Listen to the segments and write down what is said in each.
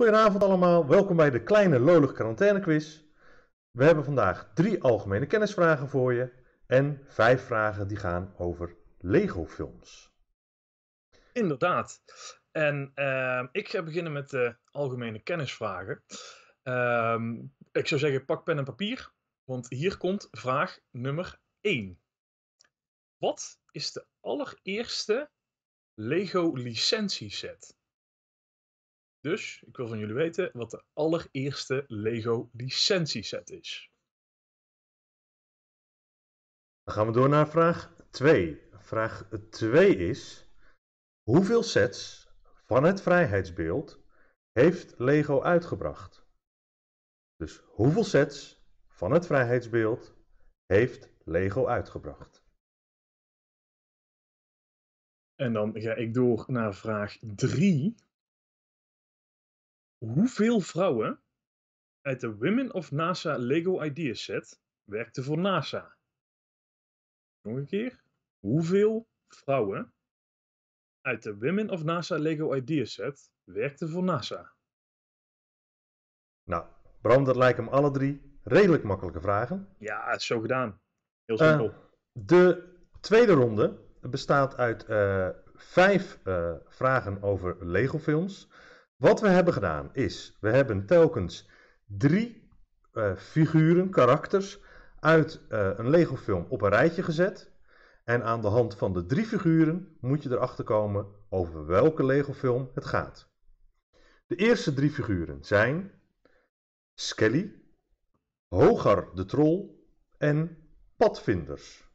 Goedenavond allemaal, welkom bij de kleine quarantaine quiz. We hebben vandaag drie algemene kennisvragen voor je en vijf vragen die gaan over Lego-films. Inderdaad. En ehm, ik ga beginnen met de algemene kennisvragen. Ehm, ik zou zeggen, pak pen en papier, want hier komt vraag nummer 1. Wat is de allereerste Lego licentieset? Dus ik wil van jullie weten wat de allereerste Lego licentieset is. Dan gaan we door naar vraag 2. Vraag 2 is: Hoeveel sets van het vrijheidsbeeld heeft Lego uitgebracht? Dus hoeveel sets van het vrijheidsbeeld heeft Lego uitgebracht? En dan ga ik door naar vraag 3. Hoeveel vrouwen uit de Women of NASA Lego Ideas set werkten voor NASA? Nog een keer. Hoeveel vrouwen uit de Women of NASA Lego Ideas set werkten voor NASA? Nou, Bram, dat lijken hem alle drie redelijk makkelijke vragen. Ja, zo gedaan. Heel eh, simpel. de tweede ronde bestaat uit eh, vijf eh, vragen over Lego-films. Wat we hebben gedaan is, we hebben telkens drie eh, figuren, karakters, uit eh, een Lego film op een rijtje gezet. En aan de hand van de drie figuren moet je erachter komen over welke Lego film het gaat. De eerste drie figuren zijn Skelly, Hogar de Troll en Padvinders.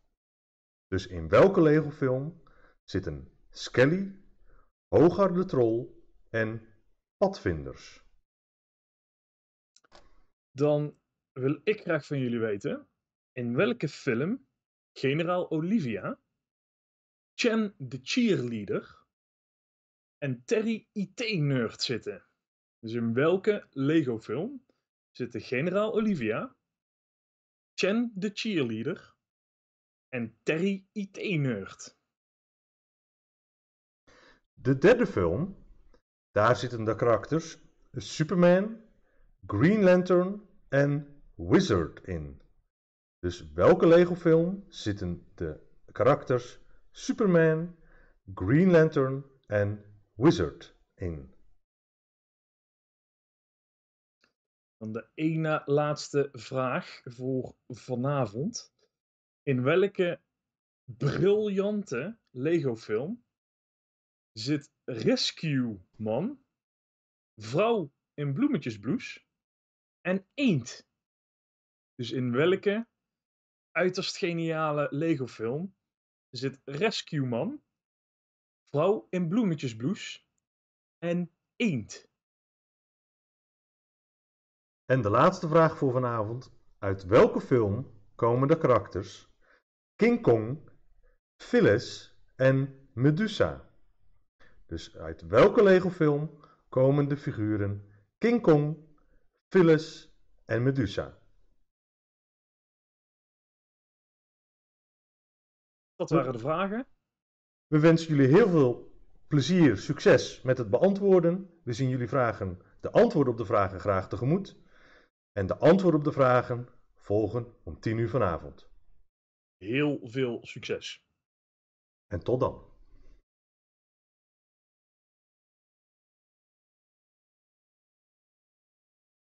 Dus in welke Lego film zitten Skelly, Hogar de Troll en padvinders. Dan wil ik graag van jullie weten in welke film generaal Olivia, Chen de cheerleader en Terry IT-nerd zitten. Dus in welke Lego-film zitten generaal Olivia, Chen de cheerleader en Terry IT-nerd? De derde film daar zitten de karakters Superman, Green Lantern en Wizard in. Dus welke Lego-film zitten de karakters Superman, Green Lantern en Wizard in? Dan de ene laatste vraag voor vanavond. In welke briljante Lego-film zit Rescue Man, Vrouw in Bloemetjesblouse en Eend. Dus in welke uiterst geniale Lego-film zit Rescue Man, Vrouw in Bloemetjesblouse en Eend? En de laatste vraag voor vanavond. Uit welke film komen de karakters King Kong, Phyllis en Medusa? Dus uit welke Lego-film komen de figuren King Kong, Phyllis en Medusa? Dat waren de vragen. We wensen jullie heel veel plezier, succes met het beantwoorden. We zien jullie vragen, de antwoorden op de vragen graag tegemoet. En de antwoorden op de vragen volgen om 10 uur vanavond. Heel veel succes. En tot dan.